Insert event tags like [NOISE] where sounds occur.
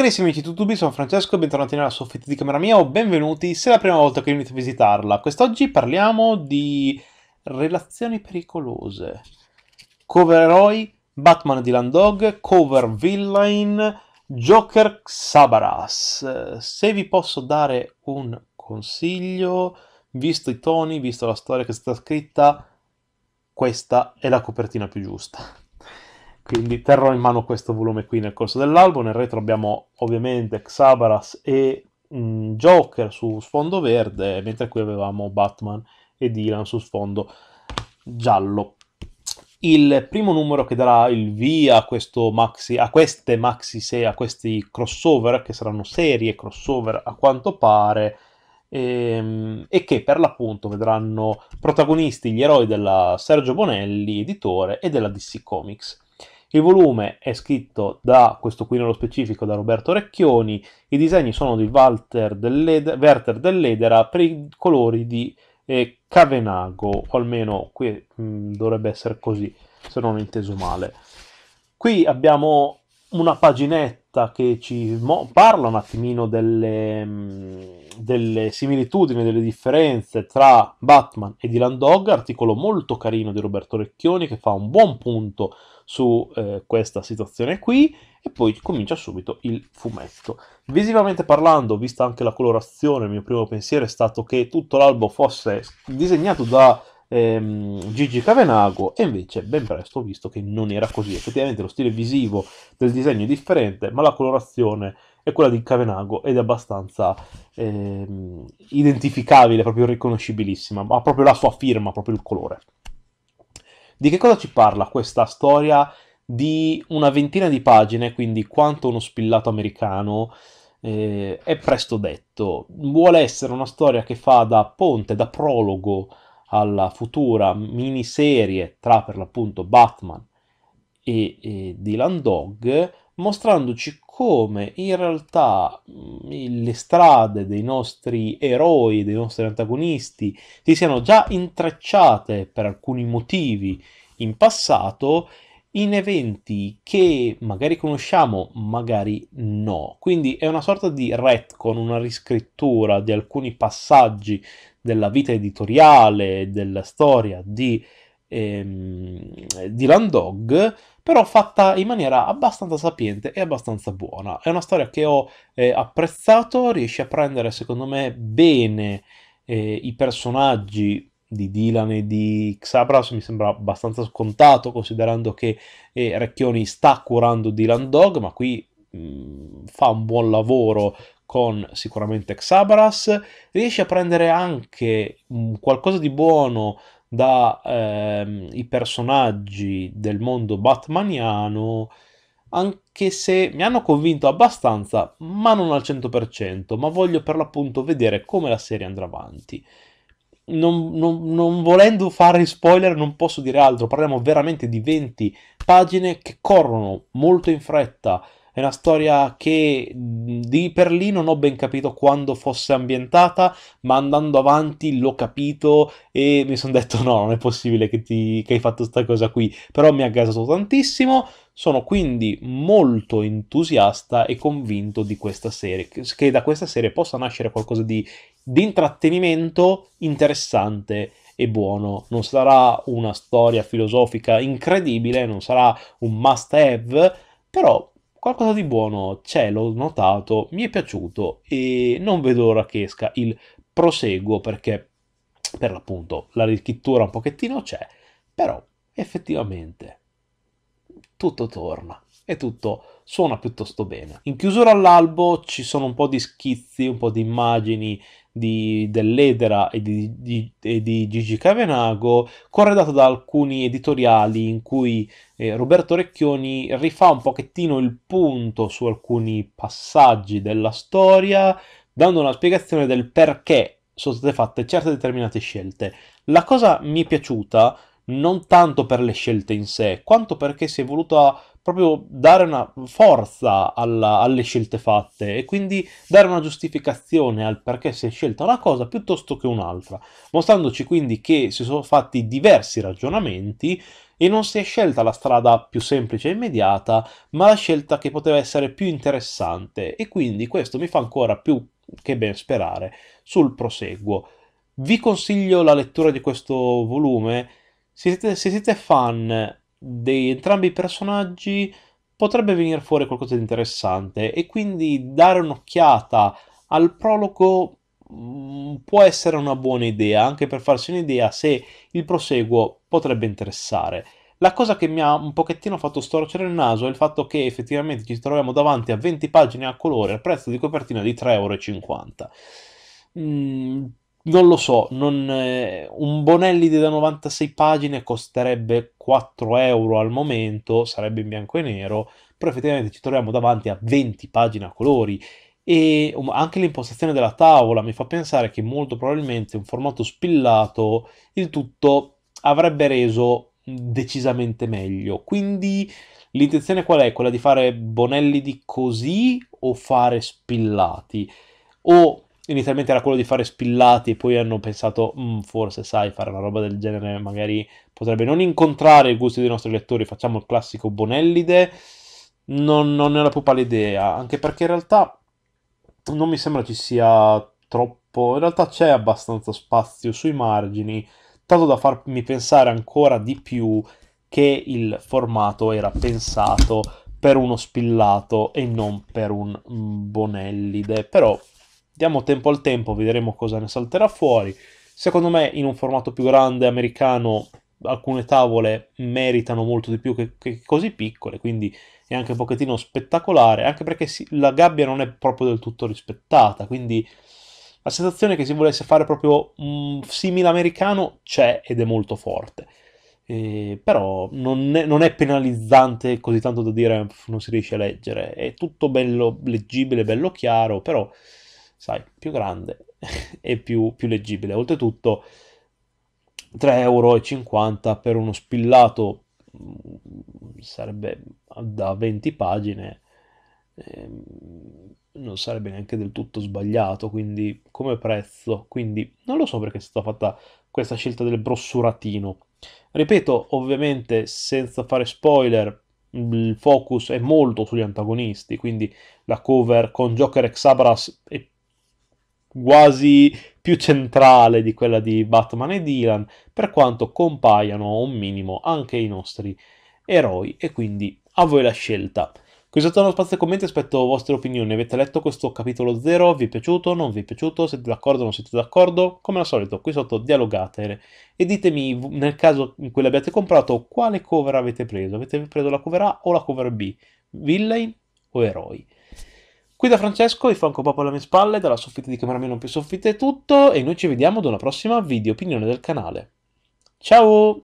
carissimi amici di YouTube, sono Francesco e bentornati nella soffitta di camera mia o benvenuti se è la prima volta che venite a visitarla. Quest'oggi parliamo di relazioni pericolose, cover eroi, Batman di Landog, cover villain, Joker Sabaras. Se vi posso dare un consiglio, visto i toni, visto la storia che è stata scritta, questa è la copertina più giusta. Quindi terrò in mano questo volume qui nel corso dell'album. Nel retro abbiamo ovviamente Xabaras e mh, mm, Joker su sfondo verde, mentre qui avevamo Batman e Dylan su sfondo giallo. Il primo numero che darà il via a, maxi, a queste maxi se, a questi crossover, che saranno serie crossover a quanto pare, e, ehm, e che per l'appunto vedranno protagonisti gli eroi della Sergio Bonelli, editore, e della DC Comics. Il volume è scritto da, questo qui nello specifico, da Roberto Recchioni, i disegni sono di Walter Werther Dell'Edera per i colori di eh, Cavenago, o almeno qui mh, mm, dovrebbe essere così, se non ho inteso male. Qui abbiamo una paginetta Motta che ci mo, parla un attimino delle, mm, delle, similitudini, delle differenze tra Batman e Dylan Dog, articolo molto carino di Roberto Recchioni che fa un buon punto su eh, questa situazione qui e poi comincia subito il fumetto. Visivamente parlando, vista anche la colorazione, il mio primo pensiero è stato che tutto l'albo fosse disegnato da ehm, Gigi Cavenago e invece ben presto ho visto che non era così. Effettivamente lo stile visivo del disegno è differente, ma la colorazione è quella di Cavenago ed è abbastanza ehm, identificabile, proprio riconoscibilissima, ha proprio la sua firma, proprio il colore. Di che cosa ci parla questa storia? Di una ventina di pagine, quindi quanto uno spillato americano, eh, è presto detto. Vuole essere una storia che fa da ponte, da prologo alla futura miniserie tra per l'appunto Batman e, e Dylan Dog, mostrandoci come in realtà mm, le strade dei nostri eroi, dei nostri antagonisti, si siano già intrecciate per alcuni motivi in passato in eventi che magari conosciamo, magari no. Quindi è una sorta di retcon, una riscrittura di alcuni passaggi della vita editoriale, della storia di, ehm, di Landog, però fatta in maniera abbastanza sapiente e abbastanza buona. È una storia che ho eh, apprezzato, riesce a prendere secondo me bene eh, i personaggi di Dylan e di Xabras mi sembra abbastanza scontato considerando che eh, Recchioni sta curando Dylan Dog ma qui mh, mm, fa un buon lavoro con sicuramente Xabras, riesce a prendere anche mh, mm, qualcosa di buono dai ehm, personaggi del mondo batmaniano, anche se mi hanno convinto abbastanza, ma non al 100%, ma voglio per l'appunto vedere come la serie andrà avanti non, non, non, volendo fare spoiler non posso dire altro, parliamo veramente di 20 pagine che corrono molto in fretta, è una storia che di per lì non ho ben capito quando fosse ambientata, ma andando avanti l'ho capito e mi sono detto no, non è possibile che, ti, che hai fatto questa cosa qui. Però mi ha gasato tantissimo, sono quindi molto entusiasta e convinto di questa serie, che da questa serie possa nascere qualcosa di, di intrattenimento interessante e buono. Non sarà una storia filosofica incredibile, non sarà un must have, però qualcosa di buono c'è, l'ho notato, mi è piaciuto e non vedo l'ora che esca il proseguo perché per l'appunto la riscrittura un pochettino c'è, però effettivamente tutto torna e tutto suona piuttosto bene. In chiusura all'albo ci sono un po' di schizzi, un po' di immagini di, dell'Edera e di, di, e di, Gigi Cavenago, corredato da alcuni editoriali in cui eh, Roberto Recchioni rifà un pochettino il punto su alcuni passaggi della storia, dando una spiegazione del perché sono state fatte certe determinate scelte. La cosa mi è piaciuta non tanto per le scelte in sé, quanto perché si è voluta proprio dare una forza alla, alle scelte fatte e quindi dare una giustificazione al perché si è scelta una cosa piuttosto che un'altra, mostrandoci quindi che si sono fatti diversi ragionamenti e non si è scelta la strada più semplice e immediata, ma la scelta che poteva essere più interessante e quindi questo mi fa ancora più che ben sperare sul proseguo. Vi consiglio la lettura di questo volume se siete, se siete fan di entrambi i personaggi potrebbe venire fuori qualcosa di interessante e quindi dare un'occhiata al prologo mm, può essere una buona idea, anche per farsi un'idea se il proseguo potrebbe interessare. La cosa che mi ha un pochettino fatto storcere il naso è il fatto che effettivamente ci troviamo davanti a 20 pagine a colore al prezzo di copertina di 3,50€. Mm, non lo so, non, eh, un Bonelli da 96 pagine costerebbe 4 euro al momento, sarebbe in bianco e nero, però effettivamente ci troviamo davanti a 20 pagine a colori e um, anche l'impostazione della tavola mi fa pensare che molto probabilmente un formato spillato il tutto avrebbe reso decisamente meglio. Quindi l'intenzione qual è? Quella di fare Bonelli di così o fare spillati? O inizialmente era quello di fare spillati, poi hanno pensato, mm, forse sai, fare una roba del genere magari potrebbe non incontrare il gusto dei nostri lettori, facciamo il classico Bonellide, non, non ne la più l'idea anche perché in realtà non mi sembra ci sia troppo, in realtà c'è abbastanza spazio sui margini, tanto da farmi pensare ancora di più che il formato era pensato per uno spillato e non per un bonellide, però Diamo tempo al tempo, vedremo cosa ne salterà fuori. Secondo me in un formato più grande americano alcune tavole meritano molto di più che, che così piccole, quindi è anche un pochettino spettacolare, anche perché si, la gabbia non è proprio del tutto rispettata, quindi la sensazione che si volesse fare proprio un mm, simile americano c'è ed è molto forte. Eh, però non è, non è, penalizzante così tanto da dire non si riesce a leggere, è tutto bello leggibile, bello chiaro, però sai, più grande [LAUGHS] e più, più leggibile. Oltretutto 3,50 euro per uno spillato mm, sarebbe da 20 pagine ehm, non sarebbe neanche del tutto sbagliato quindi come prezzo quindi non lo so perché è stata fatta questa scelta del brossuratino ripeto ovviamente senza fare spoiler il focus è molto sugli antagonisti quindi la cover con Joker e Xabras è quasi più centrale di quella di Batman e Dylan, per quanto compaiano un minimo anche i nostri eroi e quindi a voi la scelta. Qui sotto lo spazio commenti aspetto vostre opinioni, avete letto questo capitolo 0, vi è piaciuto, non vi è piaciuto, siete d'accordo, non siete d'accordo? Come al solito, qui sotto dialogate e ditemi nel caso in cui l'abbiate comprato quale cover avete preso, avete preso la cover A o la cover B, villain o eroi? Qui da Francesco, il Franco Pop alle mie spalle, dalla soffitta di camera mia non più soffitta è tutto e noi ci vediamo ad una prossima video opinione del canale. Ciao!